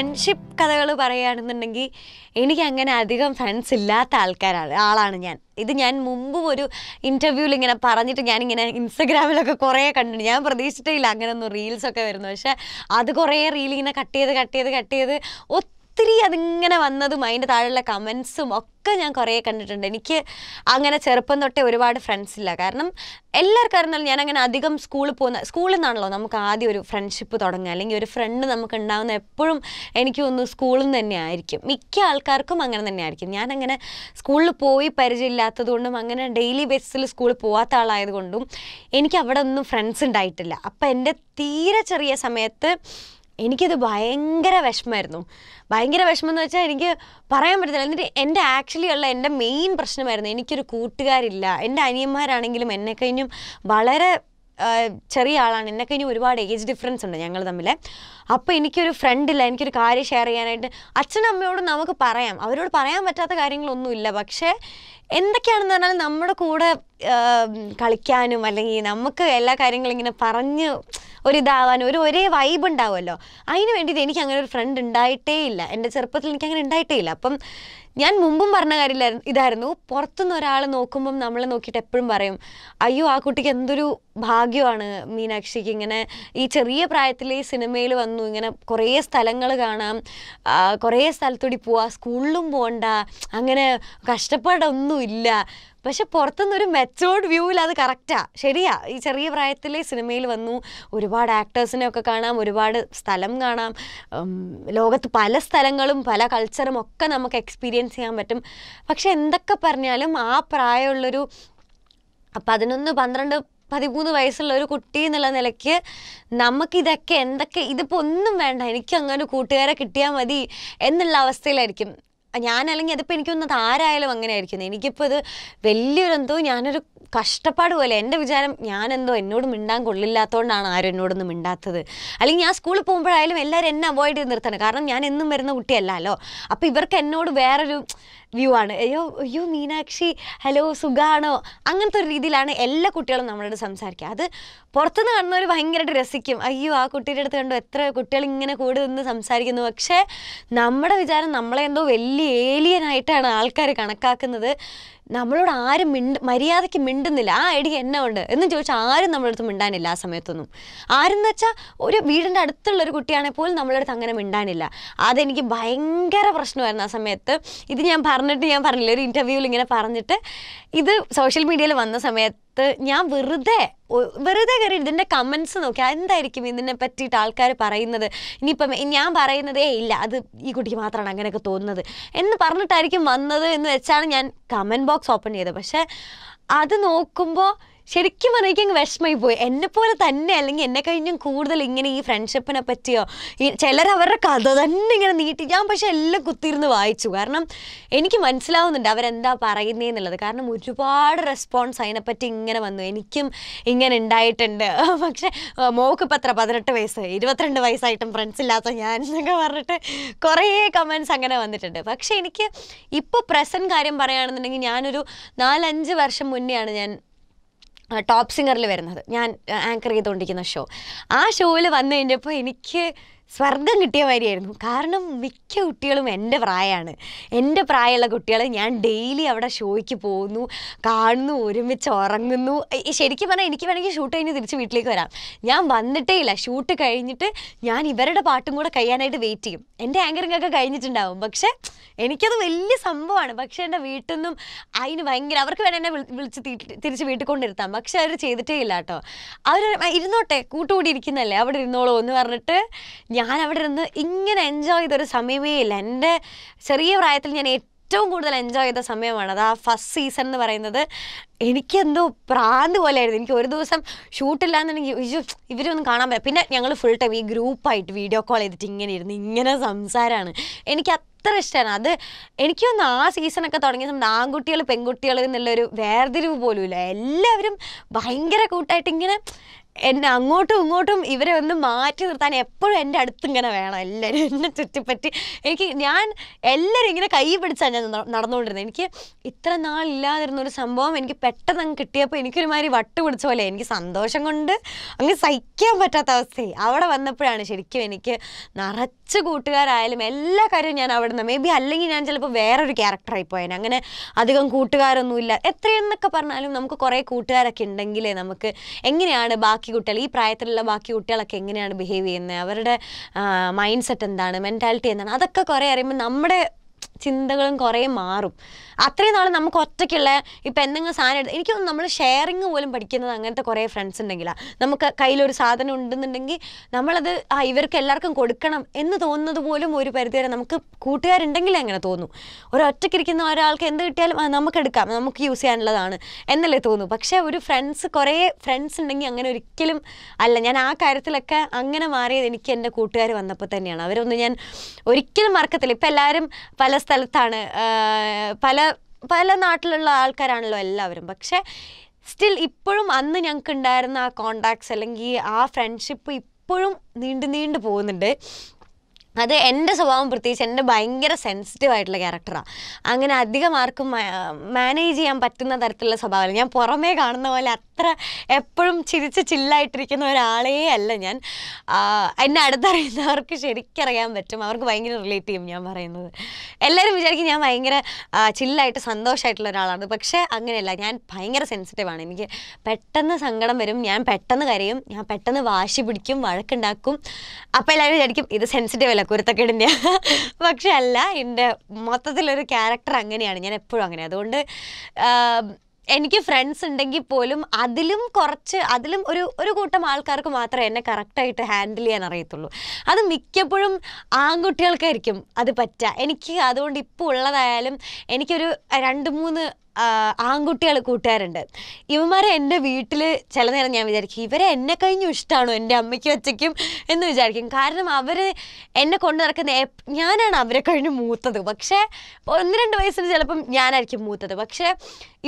friendship കഥകൾ പറയുകയാണെന്നുണ്ടെങ്കിൽ എനിക്ക് അങ്ങനെ അധികം ഫ്രണ്ട്സ് ഇല്ലാത്ത ആൾക്കാരാണ് ആളാണ് ഞാൻ ഇത് ഞാൻ മുമ്പും ഒരു ഇൻ്റർവ്യൂവിൽ ഇങ്ങനെ പറഞ്ഞിട്ട് ഞാനിങ്ങനെ ഇൻസ്റ്റഗ്രാമിലൊക്കെ കുറേ കണ്ടിട്ടുണ്ട് ഞാൻ പ്രതീക്ഷിച്ചിട്ടില്ല അങ്ങനെയൊന്നും റീൽസൊക്കെ വരുന്നു പക്ഷേ അത് കുറേ റീൽ ഇങ്ങനെ കട്ട് ചെയ്ത് കട്ട് ചെയ്ത് കട്ട് ചെയ്ത് ഒത്തിരി ഒത്തിരി അതിങ്ങനെ വന്നതും അതിൻ്റെ താഴെയുള്ള കമൻസും ഒക്കെ ഞാൻ കുറേ കണ്ടിട്ടുണ്ട് എനിക്ക് അങ്ങനെ ചെറുപ്പം തൊട്ടേ ഒരുപാട് ഫ്രണ്ട്സ് ഇല്ല കാരണം എല്ലാവർക്കും അറിഞ്ഞാലും ഞാൻ അങ്ങനെ അധികം സ്കൂളിൽ പോകുന്ന സ്കൂളിൽ നിന്നാണല്ലോ നമുക്ക് ആദ്യം ഒരു ഫ്രണ്ട്ഷിപ്പ് തുടങ്ങുക അല്ലെങ്കിൽ ഒരു ഫ്രണ്ട് നമുക്ക് ഉണ്ടാകുന്ന എപ്പോഴും എനിക്ക് തോന്നുന്നു സ്കൂളിൽ നിന്ന് തന്നെ ആയിരിക്കും മിക്ക ആൾക്കാർക്കും അങ്ങനെ തന്നെ ആയിരിക്കും ഞാനങ്ങനെ സ്കൂളിൽ പോയി പരിചയമില്ലാത്തതുകൊണ്ടും അങ്ങനെ ഡെയിലി ബേസിൽ സ്കൂളിൽ പോകാത്ത ആളായതുകൊണ്ടും എനിക്ക് അവിടെ ഒന്നും ഫ്രണ്ട്സ് ഉണ്ടായിട്ടില്ല അപ്പം എൻ്റെ തീരെ ചെറിയ സമയത്ത് എനിക്കത് ഭയങ്കര വിഷമമായിരുന്നു ഭയങ്കര വിഷമം എന്ന് വെച്ചാൽ എനിക്ക് പറയാൻ പറ്റത്തില്ല എന്നിട്ട് എൻ്റെ ആക്ച്വലി ഉള്ള എൻ്റെ മെയിൻ പ്രശ്നമായിരുന്നു എനിക്കൊരു കൂട്ടുകാരില്ല എൻ്റെ അനിയന്മാരാണെങ്കിലും എന്നെ കഴിഞ്ഞും വളരെ ചെറിയ ആളാണ് എന്നെ കഴിഞ്ഞ് ഒരുപാട് ഏജ് ഡിഫറൻസ് ഉണ്ട് ഞങ്ങൾ തമ്മിൽ അപ്പോൾ എനിക്കൊരു ഫ്രണ്ടില്ല എനിക്കൊരു കാര്യം ഷെയർ ചെയ്യാനായിട്ട് അച്ഛനും അമ്മയോട് നമുക്ക് പറയാം അവരോട് പറയാൻ പറ്റാത്ത കാര്യങ്ങളൊന്നുമില്ല പക്ഷേ എന്തൊക്കെയാണെന്ന് പറഞ്ഞാൽ നമ്മുടെ കൂടെ കളിക്കാനും അല്ലെങ്കിൽ നമുക്ക് എല്ലാ കാര്യങ്ങളും ഇങ്ങനെ പറഞ്ഞ് ഒരു ഒരു ഒരേ വൈബ് ഉണ്ടാവുമല്ലോ അതിന് വേണ്ടിയിട്ട് എനിക്ക് അങ്ങനെ ഒരു ഫ്രണ്ട് ഉണ്ടായിട്ടേ ഇല്ല എൻ്റെ ചെറുപ്പത്തിൽ എനിക്ക് അങ്ങനെ ഉണ്ടായിട്ടേ ഇല്ല അപ്പം ഞാൻ മുമ്പും പറഞ്ഞ കാര്യമില്ല ഇതായിരുന്നു പുറത്തുനിന്ന് ഒരാൾ നോക്കുമ്പം നമ്മളെ നോക്കിയിട്ട് എപ്പോഴും പറയും അയ്യോ ആ കുട്ടിക്ക് എന്തൊരു ഭാഗ്യമാണ് മീനാക്ഷിക്ക് ഇങ്ങനെ ഈ ചെറിയ പ്രായത്തിൽ ഈ സിനിമയിൽ വന്നു ഇങ്ങനെ കുറേ സ്ഥലങ്ങൾ കാണാം കുറേ സ്ഥലത്തൂടി പോവാം സ്കൂളിലും പോകണ്ട അങ്ങനെ കഷ്ടപ്പാടൊന്നുമില്ല പക്ഷെ ഒരു മെച്ചോർഡ് വ്യൂവിൽ അത് കറക്റ്റാ ശരിയാ ഈ ചെറിയ പ്രായത്തിലെ സിനിമയിൽ വന്നു ഒരുപാട് ആക്ടേഴ്സിനെ ഒക്കെ കാണാം ഒരുപാട് സ്ഥലം കാണാം ലോകത്ത് പല സ്ഥലങ്ങളും പല കൾച്ചറും ഒക്കെ നമുക്ക് എക്സ്പീരിയൻസ് ചെയ്യാൻ പറ്റും പക്ഷെ എന്തൊക്കെ പറഞ്ഞാലും ആ പ്രായമുള്ളൊരു പതിനൊന്ന് പന്ത്രണ്ട് പതിമൂന്ന് വയസ്സുള്ള ഒരു കുട്ടി എന്നുള്ള നിലയ്ക്ക് നമുക്കിതൊക്കെ എന്തൊക്കെ ഇതിപ്പോൾ ഒന്നും വേണ്ട എനിക്ക് അങ്ങനെ കൂട്ടുകാരെ കിട്ടിയാൽ മതി എന്നുള്ള അവസ്ഥയിലായിരിക്കും ഞാനല്ലെങ്കിൽ അതിപ്പോൾ എനിക്കൊന്ന് ആരായാലും അങ്ങനെ ആയിരിക്കുന്നത് എനിക്കിപ്പോൾ ഇത് വലിയൊരു എന്തോ ഞാനൊരു കഷ്ടപ്പാട് പോലെ എൻ്റെ വിചാരം ഞാനെന്തോ എന്നോട് മിണ്ടാൻ കൊള്ളില്ലാത്തതുകൊണ്ടാണ് ആരും എന്നോടൊന്നും മിണ്ടാത്തത് അല്ലെങ്കിൽ ഞാൻ സ്കൂളിൽ പോകുമ്പോഴായാലും എല്ലാവരും എന്നെ അവോയ്ഡ് ചെയ്ത് നിർത്തണം കാരണം ഞാൻ എന്നും വരുന്ന കുട്ടിയല്ലല്ലോ അപ്പോൾ ഇവർക്ക് എന്നോട് വേറൊരു വ്യൂ ആണ് അയ്യോ അയ്യോ മീനാക്ഷി ഹലോ സുഖാണോ അങ്ങനത്തെ ഒരു രീതിയിലാണ് എല്ലാ കുട്ടികളും നമ്മളോട് സംസാരിക്കുക അത് പുറത്തുനിന്ന് കാണുന്നവർ ഭയങ്കരമായിട്ട് രസിക്കും അയ്യോ ആ കുട്ടിയുടെ അടുത്ത് കണ്ടു എത്ര കുട്ടികൾ ഇങ്ങനെ കൂടി നിന്ന് സംസാരിക്കുന്നു പക്ഷേ നമ്മുടെ വിചാരം നമ്മളെ എന്തോ വലിയ ഏലിയനായിട്ടാണ് ആൾക്കാർ കണക്കാക്കുന്നത് നമ്മളോട് ആരും മിണ്ട് മര്യാദയ്ക്ക് മിണ്ടുന്നില്ല ആ ഐഡിയ എന്നെ ഉണ്ട് എന്ന് ചോദിച്ചാൽ ആരും നമ്മളടുത്ത് മിണ്ടാനില്ല ആ സമയത്തൊന്നും ആരെന്ന് വെച്ചാൽ ഒരു വീടിൻ്റെ അടുത്തുള്ള ഒരു കുട്ടിയാണെങ്കിൽ പോലും നമ്മളടുത്ത് അങ്ങനെ മിണ്ടാനില്ല അതെനിക്ക് ഭയങ്കര പ്രശ്നമായിരുന്നു ആ സമയത്ത് ഇത് ഞാൻ പറഞ്ഞിട്ട് ഞാൻ പറഞ്ഞില്ല ഒരു ഇൻ്റർവ്യൂവിൽ ഇങ്ങനെ പറഞ്ഞിട്ട് ഇത് സോഷ്യൽ മീഡിയയിൽ വന്ന സമയത്ത് ഞാൻ വെറുതെ വെറുതെ കയറി ഇതിൻ്റെ കമൻസ് നോക്കി എന്തായിരിക്കും ഇതിനെ പറ്റിയിട്ട് ആൾക്കാർ പറയുന്നത് ഇനിയിപ്പം ഞാൻ പറയുന്നതേ ഇല്ല അത് ഈ കുട്ടിക്ക് മാത്രമാണ് അങ്ങനെയൊക്കെ തോന്നുന്നത് എന്ന് പറഞ്ഞിട്ടായിരിക്കും വന്നത് എന്ന് വെച്ചാണ് ഞാൻ കമൻറ്റ് ബോക്സ് ഓപ്പൺ ചെയ്തത് പക്ഷേ അത് നോക്കുമ്പോൾ ശരിക്കും പറഞ്ഞാൽ എനിക്ക് വിഷമമായി പോയി എന്നെ പോലെ തന്നെ അല്ലെങ്കിൽ എന്നെ കഴിഞ്ഞും കൂടുതൽ ഇങ്ങനെ ഈ ഫ്രണ്ട്ഷിപ്പിനെ പറ്റിയോ ഈ ചിലർ അവരുടെ കഥ തന്നെ ഇങ്ങനെ നീട്ടി ഞാൻ പക്ഷെ എല്ലാം കുത്തിയിരുന്ന് വായിച്ചു കാരണം എനിക്ക് മനസ്സിലാവുന്നുണ്ട് അവരെന്താ പറയുന്നതെന്നുള്ളത് കാരണം ഒരുപാട് റെസ്പോൺസ് അതിനെപ്പറ്റി ഇങ്ങനെ വന്നു എനിക്കും ഇങ്ങനെ ഉണ്ടായിട്ടുണ്ട് പക്ഷേ മോക്ക് ഇപ്പം എത്ര പതിനെട്ട് വയസ്സ് ഇരുപത്തിരണ്ട് വയസ്സായിട്ടും ഫ്രണ്ട്സ് ഇല്ലാത്ത ഞാൻ എന്നൊക്കെ പറഞ്ഞിട്ട് കുറേ കമൻസ് അങ്ങനെ വന്നിട്ടുണ്ട് പക്ഷേ എനിക്ക് ഇപ്പോൾ പ്രസൻറ്റ് കാര്യം പറയുകയാണെന്നുണ്ടെങ്കിൽ ഞാനൊരു നാലഞ്ച് വർഷം മുന്നെയാണ് ഞാൻ ടോപ്പ് സിംഗറിൽ വരുന്നത് ഞാൻ ആങ്കർ ചെയ്തുകൊണ്ടിരിക്കുന്ന ഷോ ആ ഷോയിൽ വന്നു കഴിഞ്ഞപ്പോൾ എനിക്ക് സ്വർഗം കിട്ടിയ മാതിരിയായിരുന്നു കാരണം മിക്ക കുട്ടികളും എൻ്റെ പ്രായമാണ് എൻ്റെ പ്രായമുള്ള കുട്ടികൾ ഞാൻ ഡെയിലി അവിടെ ഷോയ്ക്ക് പോകുന്നു കാണുന്നു ഒരുമിച്ച് ഉറങ്ങുന്നു ശരിക്കും പറഞ്ഞാൽ എനിക്ക് വേണമെങ്കിൽ ഷൂട്ട് കഴിഞ്ഞ് തിരിച്ച് വീട്ടിലേക്ക് വരാം ഞാൻ വന്നിട്ടേ ഇല്ല ഷൂട്ട് കഴിഞ്ഞിട്ട് ഞാൻ ഇവരുടെ പാട്ടും കൂടെ കഴിയാനായിട്ട് വെയിറ്റ് ചെയ്യും എൻ്റെ ആങ്കറിംഗ് ഒക്കെ കഴിഞ്ഞിട്ടുണ്ടാവും പക്ഷേ എനിക്കത് വലിയ സംഭവമാണ് പക്ഷേ എൻ്റെ വീട്ടിൽ നിന്നും അതിന് ഭയങ്കര അവർക്ക് വേണം എന്നെ വിളിച്ച് തിരിച്ച് വീട്ടിൽ കൊണ്ടിരുത്താം പക്ഷേ അവർ ചെയ്തിട്ടേ ഇല്ല കേട്ടോ അവർ ഇരുന്നോട്ടെ കൂട്ടുകൂടി ഇരിക്കുന്നല്ലേ അവിടെ ഇരുന്നോളൂ എന്ന് പറഞ്ഞിട്ട് ഞാൻ അവിടെ ഇരുന്ന് ഇങ്ങനെ എൻജോയ് ചെയ്തൊരു സമയമേ ഇല്ല എൻ്റെ ചെറിയ പ്രായത്തിൽ ഞാൻ ഏറ്റവും കൂടുതൽ എൻജോയ് ചെയ്ത സമയമാണ് അത് ആ ഫസ്റ്റ് സീസൺ എന്ന് പറയുന്നത് എനിക്കെന്തോ പ്രാന്ത് പോലെയായിരുന്നു എനിക്ക് ഒരു ദിവസം ഷൂട്ടില്ലാന്നുണ്ടെങ്കിൽ ഇജു ഇവരൊന്നും കാണാൻ പറ്റില്ല പിന്നെ ഞങ്ങൾ ഫുൾ ടൈം ഈ ഗ്രൂപ്പായിട്ട് വീഡിയോ കോൾ ചെയ്തിട്ട് ഇങ്ങനെ ഇരുന്ന് ഇങ്ങനെ സംസാരമാണ് എനിക്ക് അത്ര ഇഷ്ടമാണ് അത് എനിക്ക് തോന്നുന്നു ആ സീസണൊക്കെ തുടങ്ങിയ സമയത്ത് ആൺകുട്ടികൾ പെൺകുട്ടികൾ എന്നുള്ളൊരു വേർതിരിവ് ഇല്ല എല്ലാവരും ഭയങ്കര കൂട്ടായിട്ട് ഇങ്ങനെ എന്നെ അങ്ങോട്ടും ഇങ്ങോട്ടും ഇവരെ ഒന്ന് മാറ്റി നിർത്താൻ എപ്പോഴും എൻ്റെ അടുത്ത് ഇങ്ങനെ വേണം എല്ലാവരും എന്നെ ചുറ്റിപ്പറ്റി എനിക്ക് ഞാൻ എല്ലാവരും ഇങ്ങനെ കൈ പിടിച്ചാണ് ഞാൻ നടന്നുകൊണ്ടിരുന്നത് എനിക്ക് ഇത്ര നാളില്ലാതിരുന്ന ഒരു സംഭവം എനിക്ക് പെട്ടെന്ന് അങ്ങ് കിട്ടിയപ്പോൾ എനിക്കൊരുമാതിരി വട്ട് പിടിച്ച പോലെ എനിക്ക് സന്തോഷം കൊണ്ട് അങ്ങ് സഹിക്കാൻ പറ്റാത്ത അവസ്ഥയായി അവിടെ വന്നപ്പോഴാണ് ശരിക്കും എനിക്ക് നിറച്ച് കുറച്ച് കൂട്ടുകാരായാലും എല്ലാ കാര്യവും ഞാൻ അവിടെ നിന്ന് മേ ബി അല്ലെങ്കിൽ ഞാൻ ചിലപ്പോൾ വേറൊരു ക്യാരക്ടറായി പോയേനെ അങ്ങനെ അധികം കൂട്ടുകാരൊന്നുമില്ല എത്രയെന്നൊക്കെ പറഞ്ഞാലും നമുക്ക് കുറേ കൂട്ടുകാരൊക്കെ ഉണ്ടെങ്കിലേ നമുക്ക് എങ്ങനെയാണ് ബാക്കി കുട്ടികൾ ഈ പ്രായത്തിലുള്ള ബാക്കി കുട്ടികളൊക്കെ എങ്ങനെയാണ് ബിഹേവ് ചെയ്യുന്നത് അവരുടെ മൈൻഡ് സെറ്റ് എന്താണ് മെൻറ്റാലിറ്റി എന്താണ് അതൊക്കെ കുറേ അറിയുമ്പോൾ നമ്മുടെ ചിന്തകളും കുറേ മാറും അത്രയും നാൾ നമുക്ക് ഒറ്റയ്ക്കുള്ള ഇപ്പം എന്തെങ്കിലും സാധനം എടുത്ത് എനിക്കൊന്നും നമ്മൾ ഷെയറിങ് പോലും പഠിക്കുന്നത് അങ്ങനത്തെ കുറേ ഫ്രണ്ട്സ് ഉണ്ടെങ്കിലാണ് നമുക്ക് കയ്യിലൊരു സാധനം ഉണ്ടെന്നുണ്ടെങ്കിൽ നമ്മളത് ആ ഇവർക്ക് എല്ലാവർക്കും കൊടുക്കണം എന്ന് തോന്നുന്നത് പോലും ഒരു പരിധിവരെ നമുക്ക് കൂട്ടുകാരുണ്ടെങ്കിൽ അങ്ങനെ തോന്നും ഒരൊറ്റയ്ക്കിരിക്കുന്ന ഒരാൾക്ക് എന്ത് കിട്ടിയാലും നമുക്ക് എടുക്കാം നമുക്ക് യൂസ് ചെയ്യാനുള്ളതാണ് എന്നല്ലേ തോന്നൂ പക്ഷേ ഒരു ഫ്രണ്ട്സ് കുറേ ഫ്രണ്ട്സ് ഉണ്ടെങ്കിൽ അങ്ങനെ ഒരിക്കലും അല്ല ഞാൻ ആ കാര്യത്തിലൊക്കെ അങ്ങനെ മാറിയത് എനിക്ക് എൻ്റെ കൂട്ടുകാർ വന്നപ്പോൾ തന്നെയാണ് അവരൊന്നും ഞാൻ ഒരിക്കലും മറക്കത്തില്ല ഇപ്പം എല്ലാവരും പല സ്ഥലത്താണ് പല പല നാട്ടിലുള്ള ആൾക്കാരാണല്ലോ എല്ലാവരും പക്ഷേ സ്റ്റിൽ ഇപ്പോഴും അന്ന് ഞങ്ങൾക്ക് ഉണ്ടായിരുന്ന ആ കോണ്ടാക്ട്സ് അല്ലെങ്കിൽ ആ ഫ്രണ്ട്ഷിപ്പ് ഇപ്പോഴും നീണ്ടു നീണ്ടു പോകുന്നുണ്ട് അത് എൻ്റെ സ്വഭാവം പ്രത്യേകിച്ച് എൻ്റെ ഭയങ്കര സെൻസിറ്റീവ് ആയിട്ടുള്ള ക്യാരക്ടറാണ് അങ്ങനെ അധികം ആർക്കും മാനേജ് ചെയ്യാൻ പറ്റുന്ന തരത്തിലുള്ള സ്വഭാവമല്ല ഞാൻ പുറമേ കാണുന്ന പോലെ അത്ര എപ്പോഴും ചിരിച്ച് ചില്ലായിട്ടിരിക്കുന്ന ഒരാളേ അല്ല ഞാൻ എന്നെ അടുത്തറിയുന്നവർക്ക് ശരിക്കറിയാൻ പറ്റും അവർക്ക് ഭയങ്കര റിലേറ്റ് ചെയ്യും ഞാൻ പറയുന്നത് എല്ലാവരും വിചാരിക്കും ഞാൻ ഭയങ്കര ചില്ലായിട്ട് സന്തോഷമായിട്ടുള്ള ഒരാളാണ് പക്ഷേ അങ്ങനെയല്ല ഞാൻ ഭയങ്കര സെൻസിറ്റീവാണ് എനിക്ക് പെട്ടെന്ന് സങ്കടം വരും ഞാൻ പെട്ടെന്ന് കരയും ഞാൻ പെട്ടെന്ന് വാശി പിടിക്കും വഴക്കുണ്ടാക്കും അപ്പോൾ എല്ലാവരും വിചാരിക്കും ഇത് സെൻസിറ്റീവ് അല്ല കുരുത്തക്കേടിൻ്റെ പക്ഷേ അല്ല എൻ്റെ മൊത്തത്തിലൊരു ക്യാരക്ടർ അങ്ങനെയാണ് ഞാൻ എപ്പോഴും അങ്ങനെ അതുകൊണ്ട് എനിക്ക് ഫ്രണ്ട്സ് ഉണ്ടെങ്കിൽ പോലും അതിലും കുറച്ച് അതിലും ഒരു ഒരു കൂട്ടം ആൾക്കാർക്ക് മാത്രമേ എന്നെ കറക്റ്റായിട്ട് ഹാൻഡിൽ ചെയ്യാൻ അറിയത്തുള്ളൂ അത് മിക്കപ്പോഴും ആൺകുട്ടികൾക്കായിരിക്കും അത് പറ്റുക എനിക്ക് അതുകൊണ്ട് ഇപ്പോൾ ഉള്ളതായാലും എനിക്കൊരു രണ്ട് മൂന്ന് ആൺകുട്ടികൾ കൂട്ടുകാരുണ്ട് ഇവന്മാരെ എൻ്റെ വീട്ടിൽ ചില നേരം ഞാൻ വിചാരിക്കും ഇവരെ എന്നെ കഴിഞ്ഞും ഇഷ്ടമാണോ എൻ്റെ അമ്മയ്ക്കും അച്ഛയ്ക്കും എന്ന് വിചാരിക്കും കാരണം അവർ എന്നെ കൊണ്ട് നടക്കുന്ന ഞാനാണ് അവരെ കഴിഞ്ഞ് മൂത്തത് പക്ഷേ ഒന്ന് രണ്ട് വയസ്സിന് ചിലപ്പം ഞാനായിരിക്കും മൂത്തത് പക്ഷേ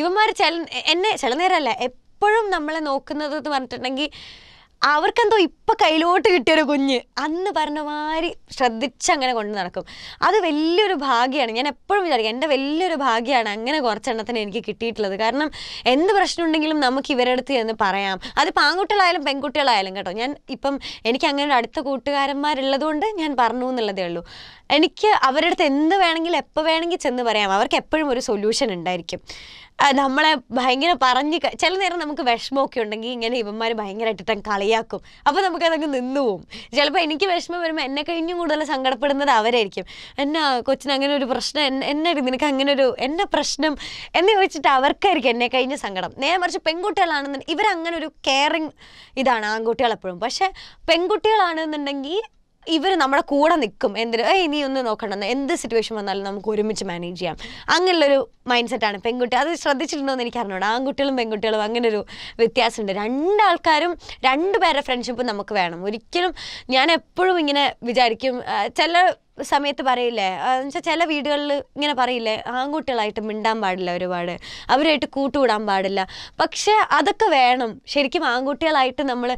ഇവന്മാർ ചില എന്നെ ചില നേരമല്ല എപ്പോഴും നമ്മളെ നോക്കുന്നത് എന്ന് പറഞ്ഞിട്ടുണ്ടെങ്കിൽ അവർക്കെന്തോ ഇപ്പം കയ്യിലോട്ട് കിട്ടിയൊരു കുഞ്ഞ് അന്ന് പറഞ്ഞ മാതിരി ശ്രദ്ധിച്ചങ്ങനെ കൊണ്ട് നടക്കും അത് വലിയൊരു ഭാഗ്യമാണ് ഞാൻ എപ്പോഴും വിചാരിക്കും എൻ്റെ വലിയൊരു ഭാഗ്യമാണ് അങ്ങനെ കുറച്ചെണ്ണത്തിന് എനിക്ക് കിട്ടിയിട്ടുള്ളത് കാരണം എന്ത് പ്രശ്നമുണ്ടെങ്കിലും നമുക്ക് ഇവരുടെ അടുത്ത് എന്ന് പറയാം അത് ആൺകുട്ടികളായാലും പെൺകുട്ടികളായാലും കേട്ടോ ഞാൻ ഇപ്പം എനിക്ക് അങ്ങനെ ഒരു അടുത്ത കൂട്ടുകാരന്മാരുള്ളത് കൊണ്ട് ഞാൻ പറഞ്ഞു എന്നുള്ളതേ ഉള്ളൂ എനിക്ക് അവരുടെ അടുത്ത് എന്ത് വേണമെങ്കിലും എപ്പോൾ വേണമെങ്കിൽ ചെന്ന് പറയാം അവർക്ക് എപ്പോഴും ഒരു സൊല്യൂഷൻ ഉണ്ടായിരിക്കും നമ്മളെ ഭയങ്കര പറഞ്ഞ് ചില നേരം നമുക്ക് വിഷമമൊക്കെ ഉണ്ടെങ്കിൽ ഇങ്ങനെ ഇവന്മാർ ഭയങ്കരമായിട്ട് കളിയാക്കും അപ്പോൾ നമുക്ക് അതങ്ങ് നിന്നു ചിലപ്പോൾ എനിക്ക് വിഷമം വരുമ്പോൾ എന്നെ കഴിഞ്ഞും കൂടുതൽ സങ്കടപ്പെടുന്നത് അവരായിരിക്കും എന്നാ കൊച്ചിന് അങ്ങനെ ഒരു പ്രശ്നം എന്നെ നിനക്ക് അങ്ങനെ ഒരു എന്നാ പ്രശ്നം എന്ന് ചോദിച്ചിട്ട് അവർക്കായിരിക്കും എന്നെ കഴിഞ്ഞ സങ്കടം നേരെ മറിച്ച് പെൺകുട്ടികളാണെന്നുണ്ടെങ്കിൽ ഇവരങ്ങനെ ഒരു കെയറിങ് ഇതാണ് ആൺകുട്ടികൾ എപ്പോഴും പക്ഷേ പെൺകുട്ടികളാണെന്നുണ്ടെങ്കിൽ ഇവർ നമ്മുടെ കൂടെ നിൽക്കും എന്തിന് ഏയ് നീ ഒന്ന് നോക്കണമെന്ന് എന്ത് സിറ്റുവേഷൻ വന്നാലും നമുക്ക് ഒരുമിച്ച് മാനേജ് ചെയ്യാം അങ്ങനെയുള്ളൊരു മൈൻഡ് സെറ്റാണ് പെൺകുട്ടി അത് ശ്രദ്ധിച്ചിട്ടുണ്ടോ എന്ന് എനിക്ക് അറിഞ്ഞൂടാ ആൺകുട്ടികളും പെൺകുട്ടികളും അങ്ങനെ ഒരു വ്യത്യാസമുണ്ട് രണ്ടാൾക്കാരും രണ്ട് പേരുടെ ഫ്രണ്ട്ഷിപ്പ് നമുക്ക് വേണം ഒരിക്കലും ഞാൻ എപ്പോഴും ഇങ്ങനെ വിചാരിക്കും ചില സമയത്ത് പറയില്ലേ എന്നുവെച്ചാൽ ചില വീടുകളിൽ ഇങ്ങനെ പറയില്ലേ ആൺകുട്ടികളായിട്ട് മിണ്ടാൻ പാടില്ല ഒരുപാട് അവരായിട്ട് കൂട്ടുകൂടാൻ പാടില്ല പക്ഷേ അതൊക്കെ വേണം ശരിക്കും ആൺകുട്ടികളായിട്ട് നമ്മൾ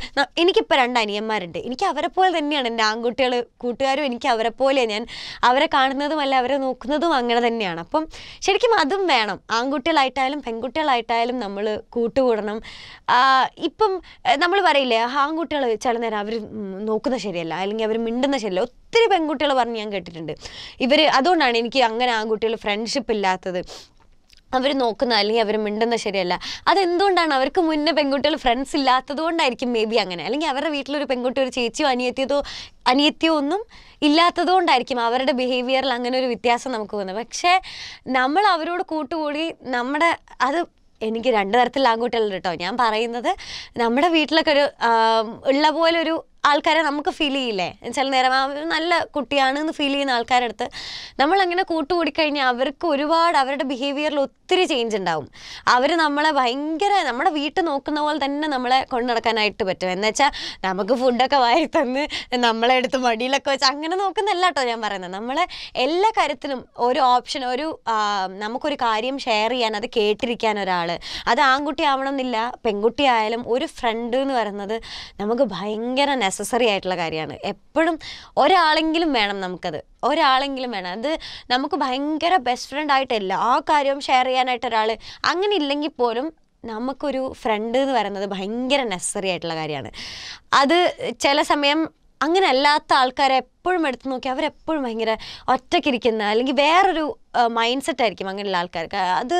എനിക്കിപ്പോൾ രണ്ട് അനിയന്മാരുണ്ട് എനിക്ക് അവരെ പോലെ തന്നെയാണ് എൻ്റെ ആൺകുട്ടികൾ കൂട്ടുകാരും എനിക്ക് അവരെ പോലെ ഞാൻ അവരെ കാണുന്നതുമല്ല അവരെ നോക്കുന്നതും അങ്ങനെ തന്നെയാണ് അപ്പം ശരിക്കും അതും വേണം ആൺകുട്ടികളായിട്ടായാലും പെൺകുട്ടികളായിട്ടായാലും നമ്മൾ കൂട്ടുകൂടണം ഇപ്പം നമ്മൾ പറയില്ലേ ആൺകുട്ടികൾ ചില നേരം അവർ നോക്കുന്ന ശരിയല്ല അല്ലെങ്കിൽ അവർ മിണ്ടുന്ന ശരിയല്ല ഒത്തിരി പെൺകുട്ടികൾ പറഞ്ഞ് ഞാൻ കേട്ടിട്ടുണ്ട് ഇവർ അതുകൊണ്ടാണ് എനിക്ക് അങ്ങനെ ആൺകുട്ടികൾ ഫ്രണ്ട്ഷിപ്പ് ഇല്ലാത്തത് അവർ നോക്കുന്ന അല്ലെങ്കിൽ അവർ മിണ്ടുന്ന ശരിയല്ല അതെന്തുകൊണ്ടാണ് അവർക്ക് മുന്നേ പെൺകുട്ടികൾ ഫ്രണ്ട്സ് ഇല്ലാത്തത് കൊണ്ടായിരിക്കും മേ ബി അങ്ങനെ അല്ലെങ്കിൽ അവരുടെ വീട്ടിലൊരു പെൺകുട്ടി ഒരു ചേച്ചിയോ അനിയത്തിയതോ അനിയത്തിയോ ഒന്നും ഇല്ലാത്തത് കൊണ്ടായിരിക്കും അവരുടെ ബിഹേവിയറിൽ അങ്ങനെ ഒരു വ്യത്യാസം നമുക്ക് വന്നത് പക്ഷേ നമ്മൾ അവരോട് കൂട്ടുകൂടി നമ്മുടെ അത് എനിക്ക് രണ്ട് തരത്തിലുള്ള ആൺകുട്ടികളുണ്ട് കേട്ടോ ഞാൻ പറയുന്നത് നമ്മുടെ വീട്ടിലൊക്കെ ഒരു ഉള്ള പോലെ ഒരു ആൾക്കാരെ നമുക്ക് ഫീൽ ചെയ്യില്ലേ നേരെ നേരം നല്ല കുട്ടിയാണ് എന്ന് ഫീൽ ചെയ്യുന്ന ആൾക്കാരുടെ അടുത്ത് നമ്മൾ അങ്ങനെ കൂട്ടുകൂടിക്കഴിഞ്ഞാൽ അവർക്ക് ഒരുപാട് അവരുടെ ബിഹേവിയറിൽ ഒത്തിരി ചേഞ്ച് ഉണ്ടാവും അവർ നമ്മളെ ഭയങ്കര നമ്മുടെ വീട്ടിൽ നോക്കുന്ന പോലെ തന്നെ നമ്മളെ കൊണ്ടു നടക്കാനായിട്ട് പറ്റും എന്ന് വെച്ചാൽ നമുക്ക് ഫുഡൊക്കെ വാരി തന്ന് നമ്മളെ എടുത്ത് മടിയിലൊക്കെ വെച്ച് അങ്ങനെ നോക്കുന്നല്ല കേട്ടോ ഞാൻ പറയുന്നത് നമ്മളെ എല്ലാ കാര്യത്തിലും ഒരു ഓപ്ഷൻ ഒരു നമുക്കൊരു കാര്യം ഷെയർ ചെയ്യാൻ അത് കേട്ടിരിക്കാൻ ഒരാൾ അത് ആൺകുട്ടി ആവണമെന്നില്ല പെൺകുട്ടി ആയാലും ഒരു ഫ്രണ്ട് എന്ന് പറയുന്നത് നമുക്ക് ഭയങ്കര നെസസറി ആയിട്ടുള്ള കാര്യമാണ് എപ്പോഴും ഒരാളെങ്കിലും വേണം നമുക്കത് ഒരാളെങ്കിലും വേണം അത് നമുക്ക് ഭയങ്കര ബെസ്റ്റ് ഫ്രണ്ട് ആയിട്ട് എല്ലാ കാര്യവും ഷെയർ ചെയ്യാനായിട്ട് ഒരാൾ അങ്ങനെ ഇല്ലെങ്കിൽ പോലും നമുക്കൊരു ഫ്രണ്ട് എന്ന് പറയുന്നത് ഭയങ്കര നെസസറി ആയിട്ടുള്ള കാര്യമാണ് അത് ചില സമയം അങ്ങനെ അല്ലാത്ത ആൾക്കാരെ എപ്പോഴും എടുത്ത് നോക്കി അവരെപ്പോഴും ഭയങ്കര ഒറ്റക്കിരിക്കുന്ന അല്ലെങ്കിൽ വേറൊരു മൈൻഡ് സെറ്റ് ആയിരിക്കും അങ്ങനെയുള്ള ആൾക്കാർക്ക് അത്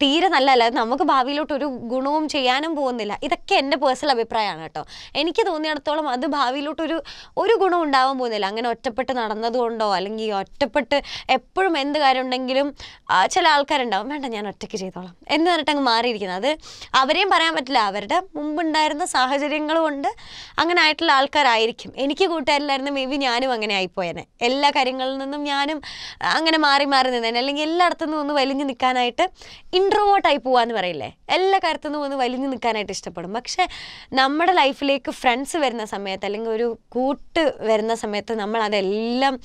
തീരെ നല്ലതല്ല നമുക്ക് ഭാവിയിലോട്ട് ഒരു ഗുണവും ചെയ്യാനും പോകുന്നില്ല ഇതൊക്കെ എൻ്റെ പേഴ്സണൽ അഭിപ്രായമാണ് കേട്ടോ എനിക്ക് തോന്നിയിടത്തോളം അത് ഭാവിയിലോട്ടൊരു ഒരു ഗുണം ഉണ്ടാവാൻ പോകുന്നില്ല അങ്ങനെ ഒറ്റപ്പെട്ട് നടന്നതുകൊണ്ടോ അല്ലെങ്കിൽ ഒറ്റപ്പെട്ട് എപ്പോഴും എന്ത് കാര്യം ഉണ്ടെങ്കിലും ചില ആൾക്കാരുണ്ടാവും വേണ്ട ഞാൻ ഒറ്റയ്ക്ക് ചെയ്തോളാം എന്ന് പറഞ്ഞിട്ട് അങ്ങ് മാറിയിരിക്കുന്നത് അത് അവരെയും പറയാൻ പറ്റില്ല അവരുടെ മുമ്പുണ്ടായിരുന്ന സാഹചര്യങ്ങളുമുണ്ട് അങ്ങനെ ആയിട്ടുള്ള ആൾക്കാരായിരിക്കും എനിക്ക് കൂട്ടുകാരിലായിരുന്നു മേ ബി ഞാനും അങ്ങനെ അങ്ങനെ ആയിപ്പോയനെ എല്ലാ കാര്യങ്ങളിൽ നിന്നും ഞാനും അങ്ങനെ മാറി മാറി നിന്നേനെ അല്ലെങ്കിൽ എല്ലായിടത്തു നിന്നും ഒന്ന് വലിഞ്ഞു നിൽക്കാനായിട്ട് ഇൻട്രോവേർട്ടായി പോവാന്ന് പറയില്ലേ എല്ലാ കാര്യത്തു നിന്നും ഒന്ന് വലിഞ്ഞു നിൽക്കാനായിട്ട് ഇഷ്ടപ്പെടും പക്ഷേ നമ്മുടെ ലൈഫിലേക്ക് ഫ്രണ്ട്സ് വരുന്ന സമയത്ത് അല്ലെങ്കിൽ ഒരു കൂട്ട് വരുന്ന സമയത്ത് നമ്മൾ അതെല്ലാം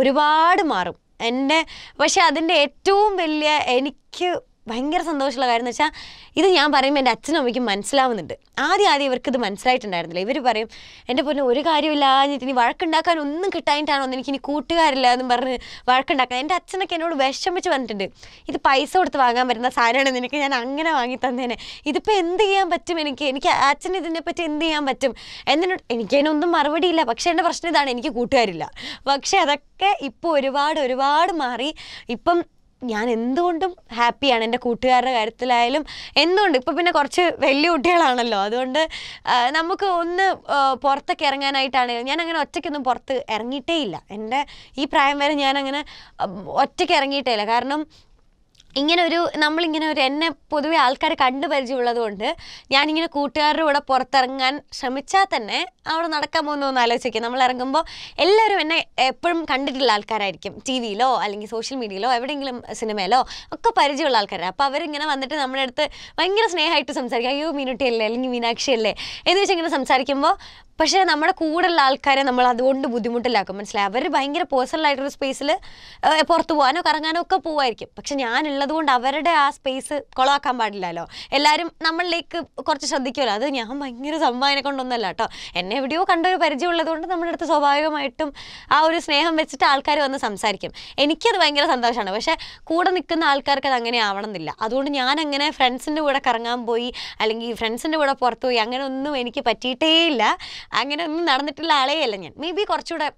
ഒരുപാട് മാറും എൻ്റെ പക്ഷെ അതിൻ്റെ ഏറ്റവും വലിയ എനിക്ക് ഭയങ്കര സന്തോഷമുള്ള കാര്യം എന്ന് വെച്ചാൽ ഇത് ഞാൻ പറയുമ്പോൾ എൻ്റെ അച്ഛനും അമ്മയ്ക്കും മനസ്സിലാവുന്നുണ്ട് ആദ്യം ആദ്യം ഇവർക്ക് ഇത് മനസ്സിലായിട്ടുണ്ടായിരുന്നില്ല ഇവർ പറയും എൻ്റെ പൊന്നെ ഒരു കാര്യമില്ല ഇനി വഴക്കുണ്ടാക്കാൻ ഒന്നും കിട്ടായിട്ടാണോ എനിക്ക് ഇനി കൂട്ടുകാരില്ല എന്നും പറഞ്ഞ് വഴക്കുണ്ടാക്കാൻ എൻ്റെ അച്ഛനൊക്കെ എന്നോട് വിഷമിച്ച് വന്നിട്ടുണ്ട് ഇത് പൈസ കൊടുത്ത് വാങ്ങാൻ പറ്റുന്ന സാധനമാണ് നിനക്ക് ഞാൻ അങ്ങനെ വാങ്ങി തന്നേനെ ഇതിപ്പോൾ എന്ത് ചെയ്യാൻ പറ്റും എനിക്ക് എനിക്ക് അച്ഛൻ ഇതിനെപ്പറ്റി എന്ത് ചെയ്യാൻ പറ്റും എന്നോട് എനിക്കതിനൊന്നും മറുപടിയില്ല പക്ഷേ എൻ്റെ പ്രശ്നം ഇതാണ് എനിക്ക് കൂട്ടുകാരില്ല പക്ഷേ അതൊക്കെ ഇപ്പോൾ ഒരുപാട് ഒരുപാട് മാറി ഇപ്പം ഞാൻ എന്തുകൊണ്ടും ഹാപ്പിയാണ് എൻ്റെ കൂട്ടുകാരുടെ കാര്യത്തിലായാലും എന്തുകൊണ്ട് ഇപ്പം പിന്നെ കുറച്ച് വലിയ കുട്ടികളാണല്ലോ അതുകൊണ്ട് നമുക്ക് ഒന്ന് പുറത്തൊക്കെ ഇറങ്ങാനായിട്ടാണെങ്കിലും ഞാൻ അങ്ങനെ ഒറ്റയ്ക്കൊന്നും പുറത്ത് ഇറങ്ങിയിട്ടേ ഇല്ല എൻ്റെ ഈ പ്രായം വരെ ഞാൻ അങ്ങനെ ഒറ്റയ്ക്ക് ഇറങ്ങിയിട്ടേ ഇല്ല കാരണം ഇങ്ങനെ ഒരു നമ്മളിങ്ങനെ ഒരു എന്നെ പൊതുവെ ആൾക്കാർ കണ്ടു പരിചയമുള്ളത് കൊണ്ട് ഞാനിങ്ങനെ കൂട്ടുകാരുടെ കൂടെ പുറത്തിറങ്ങാൻ ശ്രമിച്ചാൽ തന്നെ അവിടെ നടക്കാൻ പോകുന്നു എന്ന് ആലോചിക്കുക നമ്മൾ ഇറങ്ങുമ്പോൾ എല്ലാവരും എന്നെ എപ്പോഴും കണ്ടിട്ടുള്ള ആൾക്കാരായിരിക്കും ടി വിയിലോ അല്ലെങ്കിൽ സോഷ്യൽ മീഡിയയിലോ എവിടെയെങ്കിലും സിനിമയിലോ ഒക്കെ പരിചയമുള്ള ആൾക്കാരാണ് അപ്പോൾ അവരിങ്ങനെ വന്നിട്ട് നമ്മുടെ അടുത്ത് ഭയങ്കര സ്നേഹമായിട്ട് സംസാരിക്കും അയ്യോ മീനുട്ടി അല്ലേ അല്ലെങ്കിൽ മീനാക്ഷി അല്ലേ എന്ന് വെച്ചാൽ ഇങ്ങനെ സംസാരിക്കുമ്പോൾ പക്ഷേ നമ്മുടെ കൂടെയുള്ള ആൾക്കാരെ നമ്മൾ അതുകൊണ്ട് ബുദ്ധിമുട്ടിലാക്കും മനസ്സിലായി അവർ ഭയങ്കര പേഴ്സണൽ ആയിട്ടൊരു സ്പേസിൽ പുറത്ത് പോകാനോ കറങ്ങാനോ ഒക്കെ പോവായിരിക്കും പക്ഷെ ഞാനുള്ള ഉള്ളതുകൊണ്ട് അവരുടെ ആ സ്പേസ് കുളമാക്കാൻ പാടില്ലല്ലോ എല്ലാവരും നമ്മളിലേക്ക് കുറച്ച് ശ്രദ്ധിക്കുമല്ലോ അത് ഞാൻ ഭയങ്കര സംഭാവന കൊണ്ടൊന്നല്ല കേട്ടോ എന്നെ എവിടെയോ കണ്ടൊരു ഉള്ളതുകൊണ്ട് നമ്മുടെ അടുത്ത് സ്വാഭാവികമായിട്ടും ആ ഒരു സ്നേഹം വെച്ചിട്ട് ആൾക്കാർ വന്ന് സംസാരിക്കും എനിക്കത് ഭയങ്കര സന്തോഷമാണ് പക്ഷേ കൂടെ നിൽക്കുന്ന ആൾക്കാർക്ക് അത് അങ്ങനെ ആവണമെന്നില്ല അതുകൊണ്ട് ഞാൻ അങ്ങനെ ഫ്രണ്ട്സിൻ്റെ കൂടെ കറങ്ങാൻ പോയി അല്ലെങ്കിൽ ഫ്രണ്ട്സിൻ്റെ കൂടെ പുറത്തുപോയി പോയി അങ്ങനെ ഒന്നും എനിക്ക് പറ്റിയിട്ടേ ഇല്ല അങ്ങനെ ഒന്നും നടന്നിട്ടുള്ള ആളേ അല്ല ഞാൻ മേ ബി കുറച്ചുകൂടെ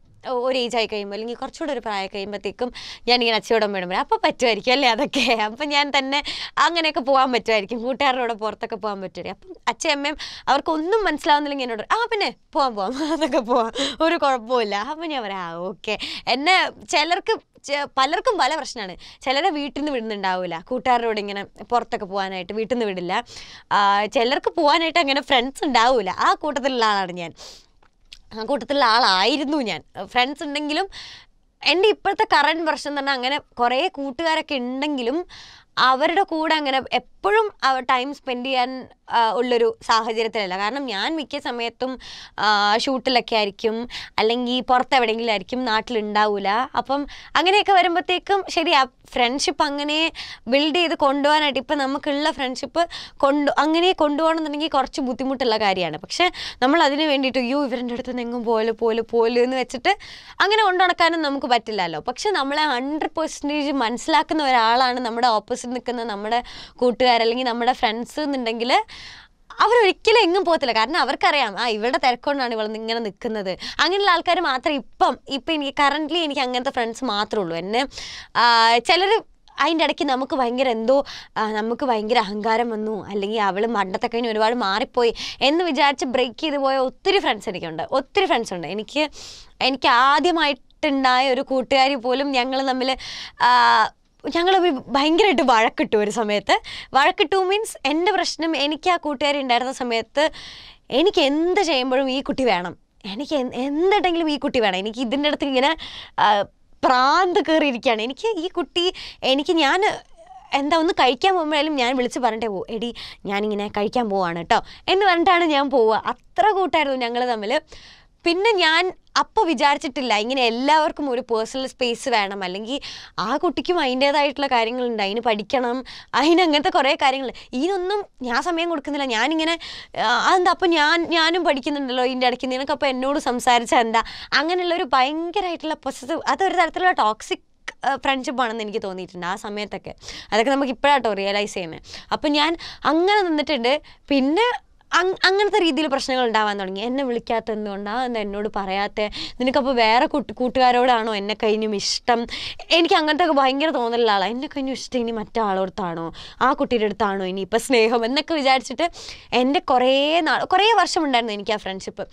ഒരു ഏജായി കഴിയുമ്പോൾ അല്ലെങ്കിൽ കുറച്ചുകൂടെ ഒരു പ്രായം കഴിയുമ്പോഴത്തേക്കും ഇങ്ങനെ അച്ചയോടം വേണം അപ്പോൾ പറ്റുമായിരിക്കും അല്ലേ അതൊക്കെ അപ്പം ഞാൻ തന്നെ അങ്ങനെയൊക്കെ പോകാൻ പറ്റുമായിരിക്കും കൂട്ടുകാരുടെ പുറത്തൊക്കെ പോകാൻ പറ്റുമായിരിക്കും അപ്പം അച്ഛൻ അമ്മയും അവർക്കൊന്നും മനസ്സിലാവുന്നില്ലെങ്കിൽ എന്നോട് ആ പിന്നെ പോകാൻ പോകാം അതൊക്കെ പോകാം ഒരു കുഴപ്പമില്ല അപ്പം ഞാൻ പറയാം ആ ഓക്കെ എന്നെ ചിലർക്ക് പലർക്കും പല പ്രശ്നമാണ് ചിലരെ വീട്ടിൽ നിന്ന് വിടുന്നുണ്ടാവില്ല കൂട്ടുകാരോട് ഇങ്ങനെ പുറത്തൊക്കെ പോകാനായിട്ട് വീട്ടിൽ നിന്ന് വിടില്ല ചിലർക്ക് പോകാനായിട്ട് അങ്ങനെ ഫ്രണ്ട്സ് ഉണ്ടാവില്ല ആ കൂട്ടത്തിലുള്ള ആളാണ് ഞാൻ ആ കൂട്ടത്തിലുള്ള ആളായിരുന്നു ഞാൻ ഫ്രണ്ട്സ് ഉണ്ടെങ്കിലും എൻ്റെ ഇപ്പോഴത്തെ കറൻറ്റ് വെർഷൻ തന്നെ അങ്ങനെ കുറേ കൂട്ടുകാരൊക്കെ ഉണ്ടെങ്കിലും അവരുടെ കൂടെ അങ്ങനെ എപ്പോഴും ടൈം സ്പെൻഡ് ചെയ്യാൻ ഉള്ളൊരു സാഹചര്യത്തിലല്ല കാരണം ഞാൻ മിക്ക സമയത്തും ഷൂട്ടിലൊക്കെ ആയിരിക്കും അല്ലെങ്കിൽ പുറത്തെവിടെയെങ്കിലും ആയിരിക്കും നാട്ടിലുണ്ടാവില്ല അപ്പം അങ്ങനെയൊക്കെ വരുമ്പോഴത്തേക്കും ശരി ആ ഫ്രണ്ട്ഷിപ്പ് അങ്ങനെ ബിൽഡ് ചെയ്ത് കൊണ്ടുപോകാനായിട്ട് ഇപ്പം നമുക്കുള്ള ഫ്രണ്ട്ഷിപ്പ് കൊണ്ടു അങ്ങനെ കൊണ്ടുപോകണമെന്നുണ്ടെങ്കിൽ കുറച്ച് ബുദ്ധിമുട്ടുള്ള കാര്യമാണ് പക്ഷേ നമ്മൾ അതിന് വേണ്ടിയിട്ട് അയ്യോ ഇവരുടെ അടുത്ത് നിന്നെങ്കും പോലെ പോലെ പോലെ എന്ന് വെച്ചിട്ട് അങ്ങനെ കൊണ്ടു നടക്കാനും നമുക്ക് പറ്റില്ലല്ലോ പക്ഷെ നമ്മളെ ഹൺഡ്രഡ് പെർസെൻറ്റേജ് മനസ്സിലാക്കുന്ന ഒരാളാണ് നമ്മുടെ ഓപ്പോസിറ്റ് ക്ലാസ്സിൽ നിൽക്കുന്ന നമ്മുടെ കൂട്ടുകാർ അല്ലെങ്കിൽ നമ്മുടെ ഫ്രണ്ട്സ് എന്നുണ്ടെങ്കിൽ അവരൊരിക്കലും എങ്ങും പോകത്തില്ല കാരണം അവർക്കറിയാം ആ ഇവിടെ തിരക്കൊണ്ടാണ് ഇവൾ ഇങ്ങനെ നിൽക്കുന്നത് അങ്ങനെയുള്ള ആൾക്കാർ മാത്രം ഇപ്പം ഇപ്പം എനിക്ക് കറൻ്റ്ലി എനിക്ക് അങ്ങനത്തെ ഫ്രണ്ട്സ് മാത്രമേ ഉള്ളൂ എന്നെ ചിലർ അതിൻ്റെ ഇടയ്ക്ക് നമുക്ക് ഭയങ്കര എന്തോ നമുക്ക് ഭയങ്കര അഹങ്കാരം വന്നു അല്ലെങ്കിൽ അവൾ മണ്ടത്തെ കഴിഞ്ഞ് ഒരുപാട് മാറിപ്പോയി എന്ന് വിചാരിച്ച് ബ്രേക്ക് ചെയ്ത് പോയ ഒത്തിരി ഫ്രണ്ട്സ് എനിക്കുണ്ട് ഒത്തിരി ഫ്രണ്ട്സ് ഉണ്ട് എനിക്ക് എനിക്ക് ആദ്യമായിട്ടുണ്ടായ ഒരു കൂട്ടുകാരി പോലും ഞങ്ങൾ തമ്മിൽ ഞങ്ങൾ ഭയങ്കരമായിട്ട് വഴക്കിട്ടു ഒരു സമയത്ത് വഴക്കിട്ടു മീൻസ് എൻ്റെ പ്രശ്നം എനിക്ക് ആ കൂട്ടുകാരി ഉണ്ടായിരുന്ന സമയത്ത് എനിക്ക് എന്ത് ചെയ്യുമ്പോഴും ഈ കുട്ടി വേണം എനിക്ക് എന്തുണ്ടെങ്കിലും ഈ കുട്ടി വേണം എനിക്ക് ഇതിൻ്റെ അടുത്ത് ഇങ്ങനെ പ്രാന്ത് കയറിയിരിക്കുകയാണ് എനിക്ക് ഈ കുട്ടി എനിക്ക് ഞാൻ എന്താ ഒന്ന് കഴിക്കാൻ പോകുമ്പോഴായാലും ഞാൻ വിളിച്ച് പറഞ്ഞിട്ടേ പോകും എടി ഞാനിങ്ങനെ കഴിക്കാൻ പോവാണ് കേട്ടോ എന്ന് പറഞ്ഞിട്ടാണ് ഞാൻ പോവുക അത്ര കൂട്ടായിരുന്നു ഞങ്ങൾ തമ്മിൽ പിന്നെ ഞാൻ അപ്പോൾ വിചാരിച്ചിട്ടില്ല ഇങ്ങനെ എല്ലാവർക്കും ഒരു പേഴ്സണൽ സ്പേസ് വേണം അല്ലെങ്കിൽ ആ കുട്ടിക്കും അതിൻ്റേതായിട്ടുള്ള കാര്യങ്ങളുണ്ട് അതിന് പഠിക്കണം അതിന് അങ്ങനത്തെ കുറേ കാര്യങ്ങൾ ഇതിനൊന്നും ഞാൻ സമയം കൊടുക്കുന്നില്ല ഞാനിങ്ങനെ അതെന്താ അപ്പോൾ ഞാൻ ഞാനും പഠിക്കുന്നുണ്ടല്ലോ ഇതിൻ്റെ ഇടയ്ക്ക് നിനക്ക് അപ്പോൾ എന്നോട് സംസാരിച്ചാൽ എന്താ അങ്ങനെയുള്ള ഒരു ഭയങ്കരമായിട്ടുള്ള പൊസസീവ് അതൊരു തരത്തിലുള്ള ടോക്സിക് ഫ്രണ്ട്ഷിപ്പാണെന്ന് എനിക്ക് തോന്നിയിട്ടുണ്ട് ആ സമയത്തൊക്കെ അതൊക്കെ നമുക്ക് ഇപ്പോഴാട്ടോ റിയലൈസ് ചെയ്യുന്നത് അപ്പം ഞാൻ അങ്ങനെ നിന്നിട്ടുണ്ട് പിന്നെ അങ്ങനത്തെ രീതിയിൽ പ്രശ്നങ്ങൾ ഉണ്ടാവാൻ തുടങ്ങി എന്നെ വിളിക്കാത്ത എന്തുകൊണ്ടാണ് എന്ന് എന്നോട് പറയാത്ത നിനക്കപ്പോൾ വേറെ കൂട്ടുകാരോടാണോ എന്നെ കഴിഞ്ഞും ഇഷ്ടം എനിക്ക് അങ്ങനത്തെ ഒക്കെ ഭയങ്കര തോന്നലുള്ള ആളാണ് എന്നെ കഴിഞ്ഞും ഇഷ്ടം ഇനി മറ്റാളോടത്താണോ ആ കുട്ടിയുടെ അടുത്താണോ ഇനി ഇപ്പം സ്നേഹം എന്നൊക്കെ വിചാരിച്ചിട്ട് എൻ്റെ കുറേ നാൾ കുറേ ഉണ്ടായിരുന്നു എനിക്ക് ആ ഫ്രണ്ട്ഷിപ്പ്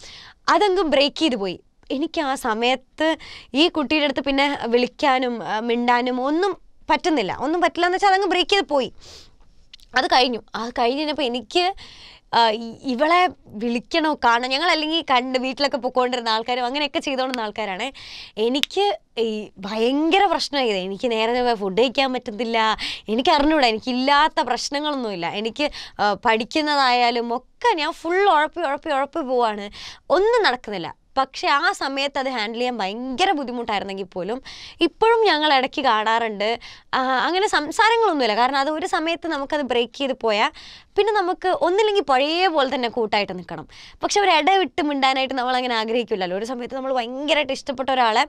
അതെങ്കും ബ്രേക്ക് ചെയ്ത് പോയി എനിക്ക് ആ സമയത്ത് ഈ കുട്ടിയുടെ അടുത്ത് പിന്നെ വിളിക്കാനും മിണ്ടാനും ഒന്നും പറ്റുന്നില്ല ഒന്നും പറ്റില്ല എന്ന് വെച്ചാൽ അതങ്ങ് ബ്രേക്ക് ചെയ്ത് പോയി അത് കഴിഞ്ഞു അത് കഴിഞ്ഞപ്പോൾ എനിക്ക് ഇവളെ വിളിക്കണോ കാണണം ഞങ്ങൾ അല്ലെങ്കിൽ കണ്ട് വീട്ടിലൊക്കെ പൊക്കോണ്ടിരുന്ന ആൾക്കാരും അങ്ങനെയൊക്കെ ചെയ്തുകൊണ്ടിരുന്ന ആൾക്കാരാണ് എനിക്ക് ഈ ഭയങ്കര പ്രശ്നമായത് എനിക്ക് നേരെ ഫുഡ് കഴിക്കാൻ പറ്റുന്നില്ല എനിക്ക് അറിഞ്ഞൂടാ എനിക്കില്ലാത്ത പ്രശ്നങ്ങളൊന്നുമില്ല എനിക്ക് പഠിക്കുന്നതായാലും ഒക്കെ ഞാൻ ഫുൾ ഉഴപ്പി ഉഴപ്പി ഉഴപ്പി പോവാണ് ഒന്നും നടക്കുന്നില്ല പക്ഷെ ആ സമയത്ത് അത് ഹാൻഡിൽ ചെയ്യാൻ ഭയങ്കര ബുദ്ധിമുട്ടായിരുന്നെങ്കിൽ പോലും ഇപ്പോഴും ഞങ്ങൾ ഇടയ്ക്ക് കാണാറുണ്ട് അങ്ങനെ സംസാരങ്ങളൊന്നുമില്ല കാരണം അത് ഒരു സമയത്ത് നമുക്കത് ബ്രേക്ക് ചെയ്ത് പോയാൽ പിന്നെ നമുക്ക് ഒന്നില്ലെങ്കിൽ പഴയ പോലെ തന്നെ കൂട്ടായിട്ട് നിൽക്കണം പക്ഷെ ഒരു ഇട വിട്ട് മിണ്ടാനായിട്ട് നമ്മൾ അങ്ങനെ ആഗ്രഹിക്കില്ലല്ലോ ഒരു സമയത്ത് നമ്മൾ ഭയങ്കരമായിട്ട് ഇഷ്ടപ്പെട്ട ഒരാളെ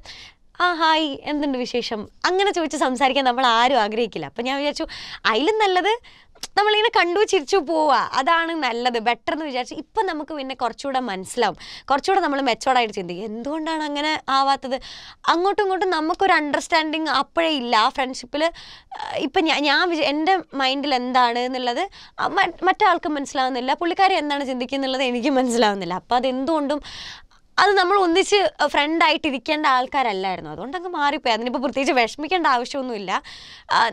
ആ ഹായ് എന്തുണ്ട് വിശേഷം അങ്ങനെ ചോദിച്ച് സംസാരിക്കാൻ നമ്മൾ ആരും ആഗ്രഹിക്കില്ല അപ്പം ഞാൻ വിചാരിച്ചു അതിലും നല്ലത് നമ്മളിങ്ങനെ കണ്ടു ചിരിച്ചു പോവുക അതാണ് നല്ലത് ബെറ്റർ എന്ന് വിചാരിച്ചു ഇപ്പം നമുക്ക് പിന്നെ കുറച്ചുകൂടെ മനസ്സിലാവും കുറച്ചുകൂടെ നമ്മൾ മെച്ചോർഡായിട്ട് ചിന്തിക്കും എന്തുകൊണ്ടാണ് അങ്ങനെ ആവാത്തത് അങ്ങോട്ടും ഇങ്ങോട്ടും നമുക്കൊരു അണ്ടർസ്റ്റാൻഡിങ് അപ്പോഴേ ഇല്ല ആ ഫ്രണ്ട്ഷിപ്പിൽ ഇപ്പം ഞാൻ ഞാൻ എൻ്റെ മൈൻഡിൽ എന്താണ് എന്നുള്ളത് മറ്റാൾക്ക് മനസ്സിലാവുന്നില്ല പുള്ളിക്കാരെ എന്താണ് ചിന്തിക്കുന്നുള്ളത് എനിക്ക് മനസ്സിലാവുന്നില്ല അപ്പോൾ അതെന്തുകൊണ്ടും അത് നമ്മൾ ഒന്നിച്ച് ഫ്രണ്ട് ഇരിക്കേണ്ട ആൾക്കാരല്ലായിരുന്നു അതുകൊണ്ട് അങ്ങ് മാറിപ്പോയി അതിനിപ്പോൾ പ്രത്യേകിച്ച് വിഷമിക്കേണ്ട ആവശ്യമൊന്നുമില്ല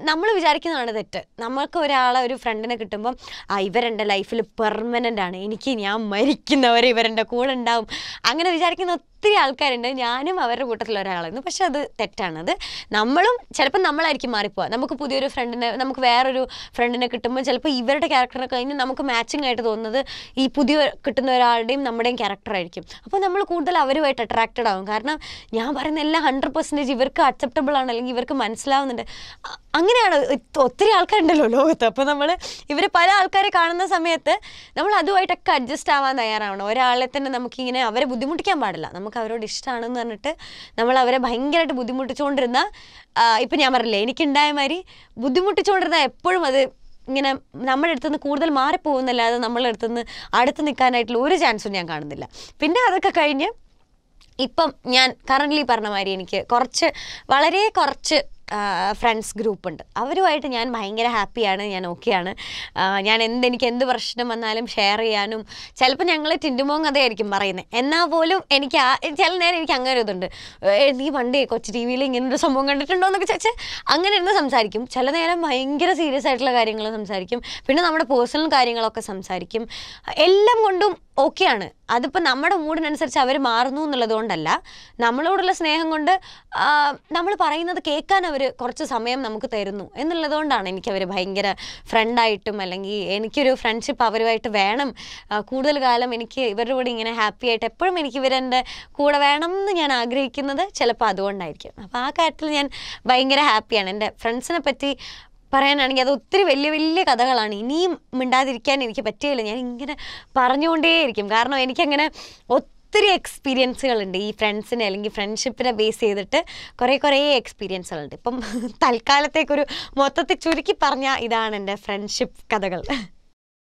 നമ്മൾ വിചാരിക്കുന്നതാണ് തെറ്റ് നമ്മൾക്ക് ഒരാളെ ഒരു ഫ്രണ്ടിനെ കിട്ടുമ്പം ആ ഇവരെൻ്റെ ലൈഫിൽ പെർമനൻ്റ് ആണ് എനിക്ക് ഞാൻ മരിക്കുന്നവരെ ഇവരെൻ്റെ കൂടെ ഉണ്ടാവും അങ്ങനെ വിചാരിക്കുന്ന ഒത്തിരി ആൾക്കാരുണ്ട് ഞാനും അവരുടെ കൂട്ടത്തിൽ ഒരാളായിരുന്നു പക്ഷെ അത് തെറ്റാണ് അത് നമ്മളും ചിലപ്പോൾ നമ്മളായിരിക്കും മാറിപ്പോവാ നമുക്ക് പുതിയൊരു ഫ്രണ്ടിനെ നമുക്ക് വേറൊരു ഫ്രണ്ടിനെ കിട്ടുമ്പോൾ ചിലപ്പോൾ ഇവരുടെ ക്യാരക്ടറിനെ കഴിഞ്ഞ് നമുക്ക് മാച്ചിങ് ആയിട്ട് തോന്നുന്നത് ഈ പുതിയ കിട്ടുന്ന ഒരാളുടെയും നമ്മുടെയും ക്യാരക്ടറായിരിക്കും അപ്പോൾ നമ്മൾ കൂടുതൽ അവരുമായിട്ട് അട്രാക്റ്റഡ് ആവും കാരണം ഞാൻ പറയുന്ന എല്ലാം ഹൺഡ്രഡ് പെർസെൻറ്റേജ് ഇവർക്ക് അക്സെപ്റ്റബിൾ ആണ് അല്ലെങ്കിൽ ഇവർക്ക് മനസ്സിലാവുന്നുണ്ട് അങ്ങനെയാണ് ഒത്തിരി ആൾക്കാരുണ്ടല്ലോ ലോകത്ത് അപ്പോൾ നമ്മൾ ഇവർ പല ആൾക്കാരെ കാണുന്ന സമയത്ത് നമ്മൾ അതുമായിട്ടൊക്കെ അഡ്ജസ്റ്റ് ആവാൻ തയ്യാറാവണം ഒരാളെ തന്നെ നമുക്കിങ്ങനെ അവരെ ബുദ്ധിമുട്ടിക്കാൻ പാടില്ല നമുക്ക് അവരോട് ഇഷ്ടമാണെന്ന് പറഞ്ഞിട്ട് നമ്മൾ അവരെ ഭയങ്കരമായിട്ട് ബുദ്ധിമുട്ടിച്ചുകൊണ്ടിരുന്ന ഇപ്പം ഞാൻ പറഞ്ഞില്ലേ എനിക്കുണ്ടായ മാതിരി ബുദ്ധിമുട്ടിച്ചുകൊണ്ടിരുന്ന എപ്പോഴും അത് ഇങ്ങനെ നമ്മുടെ അടുത്തുനിന്ന് കൂടുതൽ മാറിപ്പോകുന്നല്ലാതെ നമ്മളെ അടുത്തുനിന്ന് അടുത്ത് നിൽക്കാനായിട്ടുള്ള ഒരു ചാൻസും ഞാൻ കാണുന്നില്ല പിന്നെ അതൊക്കെ കഴിഞ്ഞ് ഇപ്പം ഞാൻ കറൻ്റ്ലി പറഞ്ഞ മാതിരി എനിക്ക് കുറച്ച് വളരെ കുറച്ച് ഫ്രണ്ട്സ് ഗ്രൂപ്പുണ്ട് അവരുമായിട്ട് ഞാൻ ഭയങ്കര ഹാപ്പിയാണ് ഞാൻ ഓക്കെയാണ് ഞാൻ എന്ത് എനിക്ക് എന്ത് പ്രശ്നം വന്നാലും ഷെയർ ചെയ്യാനും ചിലപ്പോൾ ഞങ്ങൾ ടിൻറ്റുമോങ് അതായിരിക്കും പറയുന്നത് എന്നാൽ പോലും എനിക്ക് ആ ചില നേരം എനിക്ക് അങ്ങനെ ഒരു ഇതുണ്ട് നീ പണ്ട് കൊച്ചു ടി വിയിൽ ഇങ്ങനൊരു സംഭവം കണ്ടിട്ടുണ്ടോ എന്നൊക്കെ ചോദിച്ചാൽ അങ്ങനെ ഇരുന്ന് സംസാരിക്കും ചില നേരം ഭയങ്കര സീരിയസ് ആയിട്ടുള്ള കാര്യങ്ങൾ സംസാരിക്കും പിന്നെ നമ്മുടെ പേഴ്സണൽ കാര്യങ്ങളൊക്കെ സംസാരിക്കും എല്ലാം കൊണ്ടും ഓക്കെയാണ് അതിപ്പോൾ നമ്മുടെ മൂഡിനനുസരിച്ച് അവർ മാറുന്നു എന്നുള്ളത് കൊണ്ടല്ല നമ്മളോടുള്ള സ്നേഹം കൊണ്ട് നമ്മൾ പറയുന്നത് കേൾക്കാൻ അവർ കുറച്ച് സമയം നമുക്ക് തരുന്നു എന്നുള്ളത് കൊണ്ടാണ് എനിക്കവർ ഭയങ്കര ഫ്രണ്ടായിട്ടും അല്ലെങ്കിൽ എനിക്കൊരു ഫ്രണ്ട്ഷിപ്പ് അവരുമായിട്ട് വേണം കൂടുതൽ കാലം എനിക്ക് ഇവരുടെ കൂടെ ഇങ്ങനെ ഹാപ്പി ആയിട്ട് എപ്പോഴും എനിക്ക് ഇവരെൻ്റെ കൂടെ വേണം എന്ന് ഞാൻ ആഗ്രഹിക്കുന്നത് ചിലപ്പോൾ അതുകൊണ്ടായിരിക്കും അപ്പോൾ ആ കാര്യത്തിൽ ഞാൻ ഭയങ്കര ഹാപ്പിയാണ് എൻ്റെ ഫ്രണ്ട്സിനെ പറ്റി പറയാനാണെങ്കിൽ അത് ഒത്തിരി വലിയ വലിയ കഥകളാണ് ഇനിയും മിണ്ടാതിരിക്കാൻ എനിക്ക് പറ്റുകയില്ല ഞാൻ ഇങ്ങനെ പറഞ്ഞുകൊണ്ടേയിരിക്കും കാരണം എനിക്കങ്ങനെ ഒത്തിരി എക്സ്പീരിയൻസുകളുണ്ട് ഈ ഫ്രണ്ട്സിനെ അല്ലെങ്കിൽ ഫ്രണ്ട്ഷിപ്പിനെ ബേസ് ചെയ്തിട്ട് കുറേ കുറേ എക്സ്പീരിയൻസുകളുണ്ട് ഇപ്പം തൽക്കാലത്തേക്കൊരു മൊത്തത്തിൽ ചുരുക്കി പറഞ്ഞാൽ ഇതാണ് എൻ്റെ ഫ്രണ്ട്ഷിപ്പ് കഥകൾ